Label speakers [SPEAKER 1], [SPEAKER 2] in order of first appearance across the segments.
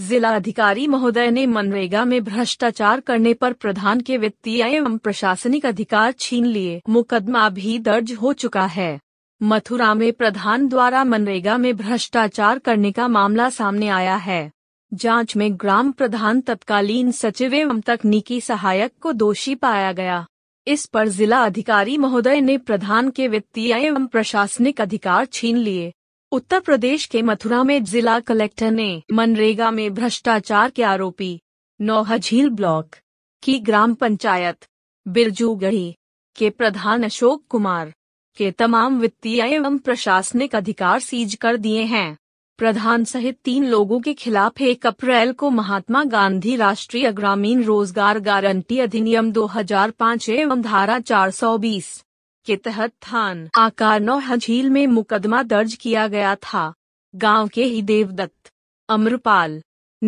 [SPEAKER 1] जिलाधिकारी महोदय ने मनरेगा में भ्रष्टाचार करने पर प्रधान के वित्तीय एवं प्रशासनिक अधिकार छीन लिए मुकदमा भी दर्ज हो चुका है मथुरा में प्रधान द्वारा मनरेगा में भ्रष्टाचार करने का मामला सामने आया है जांच में ग्राम प्रधान तत्कालीन सचिव एवं तकनीकी सहायक को दोषी पाया गया इस पर जिला अधिकारी महोदय ने प्रधान के वित्तीय एवं प्रशासनिक अधिकार छीन लिए उत्तर प्रदेश के मथुरा में जिला कलेक्टर ने मनरेगा में भ्रष्टाचार के आरोपी नौहझील ब्लॉक की ग्राम पंचायत बिरजूगढ़ी के प्रधान अशोक कुमार के तमाम वित्तीय एवं प्रशासनिक अधिकार सीज कर दिए हैं प्रधान सहित तीन लोगों के खिलाफ एक अप्रैल को महात्मा गांधी राष्ट्रीय ग्रामीण रोजगार गारंटी अधिनियम 2005 एवं धारा 420 के तहत थान आकारनौह झील में मुकदमा दर्ज किया गया था गांव के ही देवदत्त अमरपाल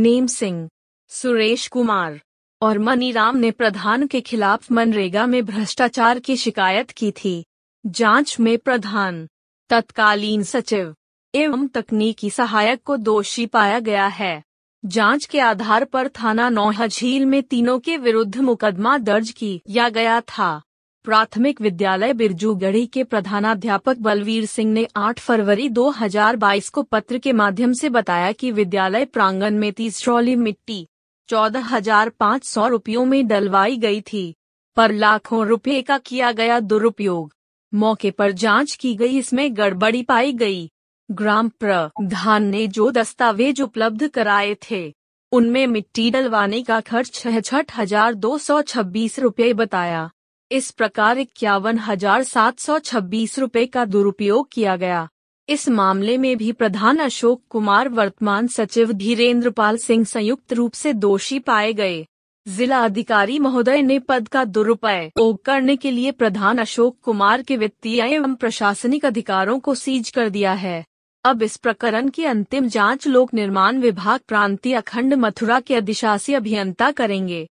[SPEAKER 1] नेम सिंह सुरेश कुमार और मनीराम ने प्रधान के खिलाफ मनरेगा में भ्रष्टाचार की शिकायत की थी जांच में प्रधान तत्कालीन सचिव एवं तकनीकी सहायक को दोषी पाया गया है जांच के आधार पर थाना नौहा झील में तीनों के विरुद्ध मुकदमा दर्ज किया गया था प्राथमिक विद्यालय बिरजूगढ़ी के प्रधानाध्यापक बलवीर सिंह ने 8 फरवरी 2022 को पत्र के माध्यम से बताया कि विद्यालय प्रांगण में तीस ट्रॉली मिट्टी चौदह हजार पाँच सौ रुपयों में डलवाई गई थी पर लाखों रुपए का किया गया दुरुपयोग मौके पर जांच की गई इसमें गड़बड़ी पाई गई ग्राम प्रधान ने जो दस्तावेज उपलब्ध कराए थे उनमें मिट्टी डलवाने का खर्च छह हजार दो सौ छब्बीस रूपए बताया इस प्रकार इक्यावन हजार सात सौ छब्बीस रूपए का दुरुपयोग किया गया इस मामले में भी प्रधान अशोक कुमार वर्तमान सचिव धीरेन्द्र पाल सिंह संयुक्त रूप से दोषी पाए गए जिला अधिकारी महोदय ने पद का दुरुपयोग करने के लिए प्रधान अशोक कुमार के वित्तीय एवं प्रशासनिक अधिकारों को सीज कर दिया है अब इस प्रकरण की अंतिम जांच लोक निर्माण विभाग प्रांतीय अखंड मथुरा के अधिशासी अभियंता करेंगे